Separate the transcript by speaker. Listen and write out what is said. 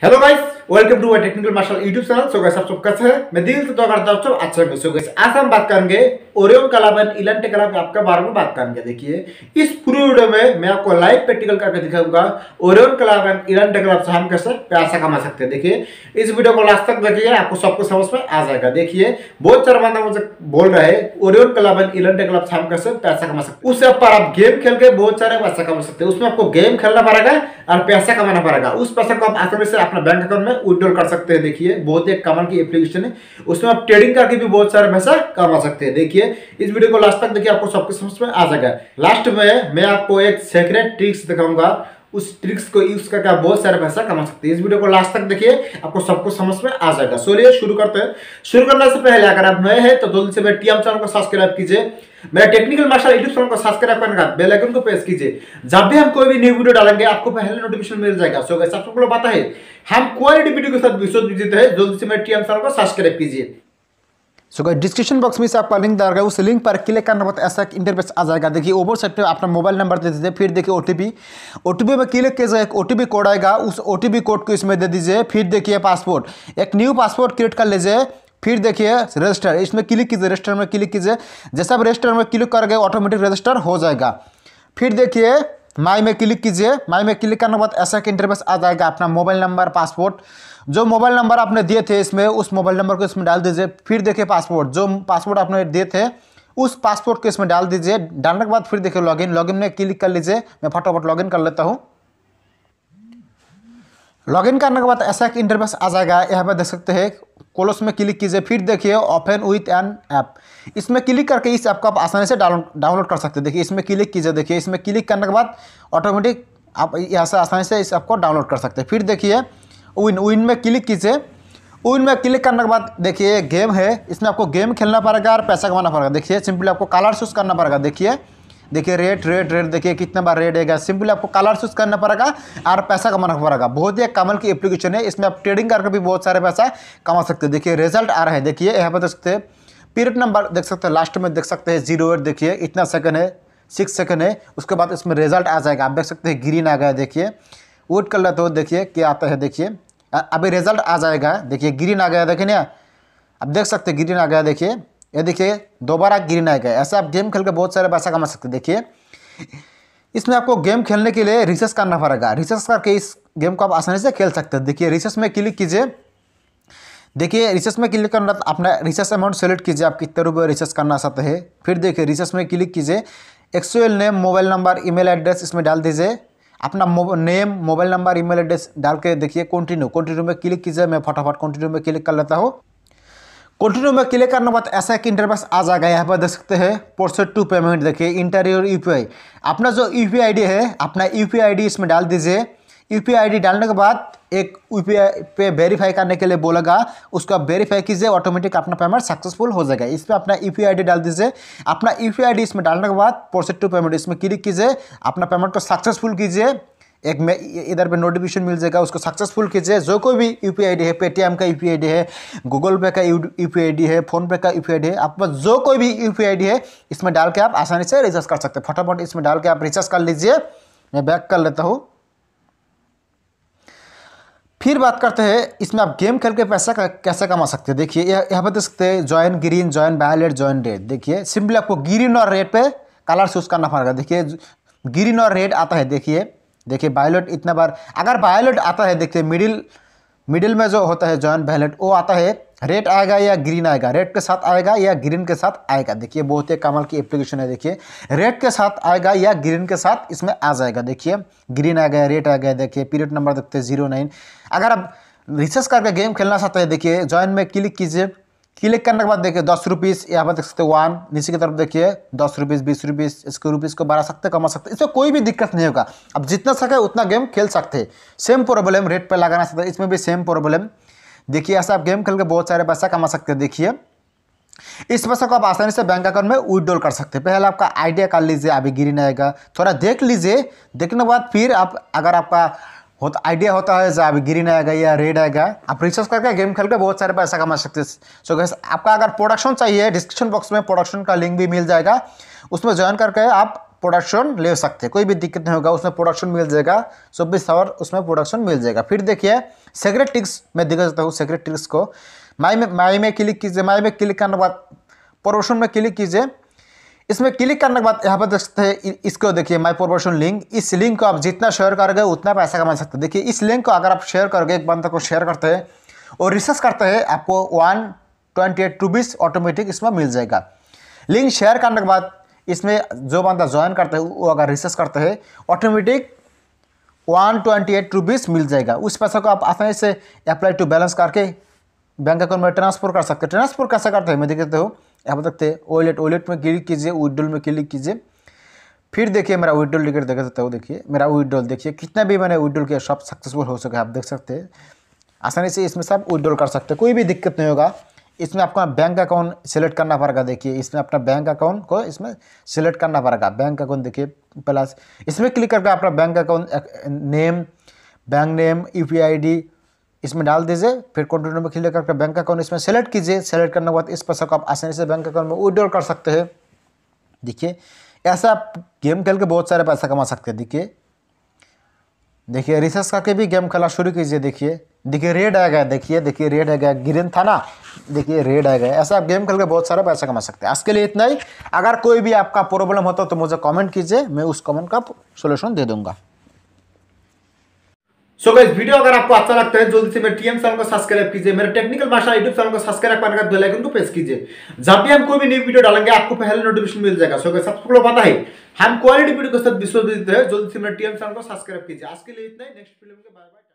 Speaker 1: Hello guys, welcome to my technical marshal YouTube channel so guys आप सब कैसे हैं मैं दिल से तो करता हूँ सब अच्छा में सो गैस आज हम बात करेंगे Orion Club and Elon Techlab आपका बारे में बात करेंगे देखिए इस पूरे वीडियो में मैं आपको लाइव प्रैक्टिकल करके दिखाऊंगा Orion Club and Elon Techlab से हम कैसे पैसा कमा सकते हैं देखिए इस वीडियो को लास्ट तक देखिए आपको सब कुछ समझ में आ जाएगा देखिए बहुत सारे बंदा मुझे बोल रहे हैं Orion Club and Elon Techlab से हम कैसे पैसा कमा सकते उससे पर आप गेम खेल के बहुत सारे पैसा कमा सकते हैं उसमें आपको गेम खेलना पड़ेगा और पैसा कमाना पड़ेगा उस पैसा को आप आसानी से अपना बैंक अकाउंट में आप कर सकते हैं देखिए बहुत ही कमल की एप्लीकेशन है उसमें आप ट्रेडिंग करके भी बहुत सारे पैसा कमा सकते हैं देखिए इस वीडियो को लास्ट तक देखिए आपको सबके समझ में आ जाएगा लास्ट में मैं आपको एक सेक्रेट ट्रिक्स दिखाऊंगा उस ट्रिक्स को यूज करके आप बहुत सारे पैसा कमा सकते हैं इस वीडियो को लास्ट तक देखिए आपको सबको समझ में आ जाएगा सो शुरू करते हैं शुरू करने से पहले अगर आप नए हैं तो जल्दी से मेरे टीएम चैनल को सब्सक्राइब कीजिए मेरा टेक्निकल मास्टर यूट्यूब चैनल को सब्सक्राइब करने का बेल आइकन को प्रेस कीजिए जब भी हम कोई भी न्यू वीडियो डालेंगे आपको पहले नोटिफिकेशन मिल जाएगा सो गाइस आप सबको पता है हम क्वालिटी वीडियो के साथ विशेष देते हैं जल्दी से मेरे टीएम चैनल को सब्सक्राइब कीजिए सो गाइस डिस्क्रिप्शन बॉक्स में से आपका लिंक दिया डाल उस लिंक पर क्लिक करने पर ऐसा एक इंटरफेस आ जाएगा देखिए ओवर साइड पे अपना मोबाइल नंबर दे दीजिए फिर देखिए ओटीपी ओटीपी पर क्लिक कीजिए एक ओटीपी कोड आएगा उस ओटीपी कोड को इसमें दे दीजिए फिर देखिए पासपोर्ट एक न्यू पासपोर्ट क्रिएट कर लीजिए फिर देखिए रजिस्टर इसमें क्लिक कीजिए रजिस्टर में क्लिक कीजिए जैसे आप रजिस्टर में क्लिक कर गए ऑटोमेटिक रजिस्टर हो जाएगा फिर देखिए माई में क्लिक कीजिए माई में क्लिक करने के बाद ऐसा कि इंटरफेस आ जाएगा अपना मोबाइल नंबर पासपोर्ट जो मोबाइल नंबर आपने दिए थे इसमें उस मोबाइल नंबर को इसमें डाल दीजिए फिर देखिए पासपोर्ट जो पासपोर्ट आपने दिए थे उस पासपोर्ट को इसमें डाल दीजिए डालने के बाद फिर देखिए लॉगिन लॉगिन में क्लिक कर लीजिए मैं फटाफट लॉगिन कर लेता हूँ लॉगिन करने के बाद ऐसा एक इंटरफेस आ जाएगा यहाँ पर देख सकते हैं कोलोस में क्लिक कीजिए फिर देखिए ओपन विथ एन ऐप इसमें क्लिक करके इस ऐप को आप आसानी से डाउनलोड कर सकते हैं देखिए इसमें क्लिक कीजिए देखिए इसमें क्लिक करने के बाद ऑटोमेटिक आप यहाँ से आसानी से इस ऐप को डाउनलोड कर सकते हैं फिर देखिए विन विन में क्लिक कीजिए विन में क्लिक करने के बाद देखिए गेम है इसमें आपको गेम खेलना पड़ेगा और पैसा कमाना पड़ेगा देखिए सिंपली आपको कलर चूज करना पड़ेगा देखिए देखिए रेड रेड रेड देखिए कितना बार रेड आएगा सिंपली आपको कलर चूज करना पड़ेगा और पैसा कमाना पड़ेगा बहुत ही कमल की एप्लीकेशन है इसमें आप ट्रेडिंग करके भी बहुत सारे पैसा कमा सकते हैं देखिए रिजल्ट आ रहा है देखिए यहाँ पर देख सकते हैं पीरियड नंबर देख सकते हैं लास्ट में देख सकते हैं जीरो एट देखिए इतना सेकंड है सिक्स सेकंड है उसके बाद इसमें रिजल्ट आ जाएगा आप देख सकते हैं ग्रीन आ गया देखिए वोट कर लेते हो देखिए क्या आता है देखिए अभी रिजल्ट आ जाएगा देखिए ग्रीन आ गया देखिए ना आप देख सकते हैं ग्रीन आ गया देखिए ये देखिए दोबारा ग्रीन आएगा ऐसे आप गेम खेल के बहुत सारे पैसा कमा सकते देखिए इसमें आपको गेम खेलने के लिए रिसर्च करना पड़ेगा रिसर्च करके इस गेम को आप आसानी से खेल सकते हैं देखिए रिसर्च में क्लिक कीजिए देखिए रिसर्च में क्लिक करना तो अपना रिसर्च अमाउंट सेलेक्ट कीजिए आप कितने रुपये रिसर्च करना चाहते हैं फिर देखिए रिसर्च में क्लिक कीजिए actual name mobile number email address इसमें डाल दीजिए अपना name mobile number email address डाल के देखिए कंटिन्यू कंटिन्यू में क्लिक कीजिए मैं फटाफट कंटिन्यू में क्लिक कर लेता हूँ कंटिन्यू में क्लिक करने के बाद ऐसा एक इंटरफेस आ जाएगा यहाँ पर देख सकते हैं पोर्सेट टू पेमेंट देखिए इंटरव्यू यूपीआई अपना जो यूपीआई आईडी है अपना यूपीआई आईडी इसमें डाल दीजिए यूपीआई आईडी डालने के बाद एक यूपीआई पे वेरीफाई करने के लिए बोलेगा उसको आप वेरीफाई कीजिए ऑटोमेटिक अपना पेमेंट सक्सेसफुल हो जाएगा इस पर अपना यूपीआई आईडी डाल दीजिए अपना आई डी इसमें डालने के बाद प्रोसेस टू पेमेंट इसमें क्लिक कीजिए अपना पेमेंट को सक्सेसफुल कीजिए एक में इधर पे नोटिफिकेशन मिल जाएगा उसको सक्सेसफुल कीजिए जो कोई भी यू पी है पेटीएम का यू पी है गूगल पे का यू पी है फोनपे का यू पी है आप जो कोई भी यू पी है इसमें डाल के आप आसानी से रिचार्ज कर सकते हैं फटाफट इसमें डाल के आप रिचार्ज कर लीजिए मैं बैक कर लेता हूँ फिर बात करते हैं इसमें आप गेम खेल के पैसा कैसे कमा सकते हैं देखिए यहाँ पर देख सकते हैं join green join violet join red देखिए सिंपली आपको ग्रीन और रेड पे कलर चूज करना पड़ेगा देखिए ग्रीन और रेड आता है देखिए देखिए बायोलेट इतना बार अगर बायोलेट आता है देखिए मिडिल मिडिल में जो होता है जॉइन बैलेट वो आता है रेड आएगा या ग्रीन आएगा रेड के साथ आएगा या ग्रीन के साथ आएगा देखिए बहुत ही कमाल की एप्लीकेशन है देखिए रेड के साथ आएगा या ग्रीन के साथ इसमें आ जाएगा देखिए ग्रीन आ गया रेड आ गया देखिए पीरियड नंबर देखते हैं जीरो नाइन अगर आप रिसर्च करके गेम खेलना चाहते हैं देखिए जॉइन में क्लिक कीजिए क्लिक करने के बाद देखिए दस रुपीस यहाँ पर देख सकते हैं वन नीचे की तरफ देखिए दस रुपीस बीस रुपीस इसके रुपीस को बढ़ा सकते कमा सकते इसमें कोई भी दिक्कत नहीं होगा अब जितना सके उतना गेम खेल सकते सेम प्रॉब्लम रेट पर लगाना सकते इसमें भी सेम प्रॉब्लम देखिए ऐसा आप गेम खेल के बहुत सारे पैसा कमा सकते हैं देखिए इस पैसा को आप आसानी से बैंक अकाउंट में विड्रॉल कर सकते हैं पहले आपका आइडिया कर लीजिए अभी गिरी नहीं आएगा थोड़ा देख लीजिए देखने के बाद फिर आप अगर आपका बहुत आइडिया होता है जब ग्रीन आएगा या रेड आएगा आप रिसर्च करके गेम खेल के बहुत सारे पैसा कमा सकते हैं सो गैस आपका अगर प्रोडक्शन चाहिए डिस्क्रिप्शन बॉक्स में प्रोडक्शन का लिंक भी मिल जाएगा उसमें ज्वाइन करके आप प्रोडक्शन ले सकते हैं कोई भी दिक्कत नहीं होगा उसमें प्रोडक्शन मिल जाएगा चौबीस आवर उसमें प्रोडक्शन मिल जाएगा फिर देखिए सेक्रेट टिक्स मैं दिखा देता हूँ सेक्रेट टिक्स को माई में माई में क्लिक कीजिए माई में क्लिक करने के बाद प्रोडक्शन में क्लिक कीजिए इसमें क्लिक करने के बाद यहाँ पर देख सकते हैं इसको देखिए माई प्रोमोशन लिंक इस लिंक को आप जितना शेयर करोगे उतना पैसा कमा सकते हैं देखिए इस लिंक को अगर आप शेयर करोगे एक बंदा को शेयर करते हैं और रिसर्च करते हैं आपको one twenty eight rupees automatic इसमें मिल जाएगा लिंक शेयर करने के बाद इसमें जो बंदा ज्वाइन करता है वो अगर रिसर्च करते हैं automatic one twenty eight rupees मिल जाएगा उस पैसा को आप आसानी से अप्लाई टू बैलेंस करके बैंक अकाउंट में ट्रांसफर कर सकते हैं ट्रांसफर कैसे करते हैं मैं देखते हूँ यहाँ पर देखते हैं वॉलेट वॉलेट में क्लिक कीजिए विड्रोल में क्लिक कीजिए फिर देखिए मेरा विड्रोल टिकट देखा सकते वो देखिए मेरा विड्रोल देखिए कितना भी मैंने विड्रोल किया सब सक्सेसफुल हो सके आप देख सकते हैं आसानी से इसमें सब विड्रोल कर सकते हैं कोई भी दिक्कत नहीं होगा इसमें आपका बैंक अकाउंट सेलेक्ट करना पड़ेगा देखिए इसमें अपना बैंक अकाउंट को इसमें सेलेक्ट करना पड़ेगा बैंक अकाउंट देखिए प्लस इसमें क्लिक करके अपना bank account name bank name U P I D इसमें डाल दीजिए फिर कंट्रोल में क्लिक करके बैंक अकाउंट इसमें सेलेक्ट कीजिए सेलेक्ट करने के बाद इस पैसा को आप आसानी से बैंक अकाउंट में विड्रॉल कर सकते हैं देखिए ऐसा आप गेम खेल के बहुत सारे पैसा कमा सकते हैं देखिए देखिए रिसर्च करके भी गेम खेला शुरू कीजिए देखिए देखिए रेड आ गया देखिए देखिए रेड आ गया ग्रीन था ना देखिए रेड आ गया ऐसा आप गेम खेल के बहुत सारा पैसा कमा सकते हैं आज के लिए इतना ही अगर कोई भी आपका प्रॉब्लम होता तो मुझे कमेंट कीजिए मैं उस कमेंट का सोल्यूशन दे दूंगा सो गाइस वीडियो अगर आपको अच्छा लगता है जल्दी से मेरे टीएम चैनल को सब्सक्राइब कीजिए मेरे टेक्निकल भाषा यूट्यूब चैनल को सब्सक्राइब करने का बेल आइकन को प्रेस कीजिए जब भी हम कोई भी न्यू वीडियो डालेंगे आपको पहले नोटिफिकेशन मिल जाएगा सो गाइस सबको पता है हम क्वालिटी वीडियो के साथ विश्वास देते हैं जल्दी से मेरे टीएम चैनल को सब्सक्राइब कीजिए आज के लिए इतना ही नेक्स्ट वीडियो में बाय बाय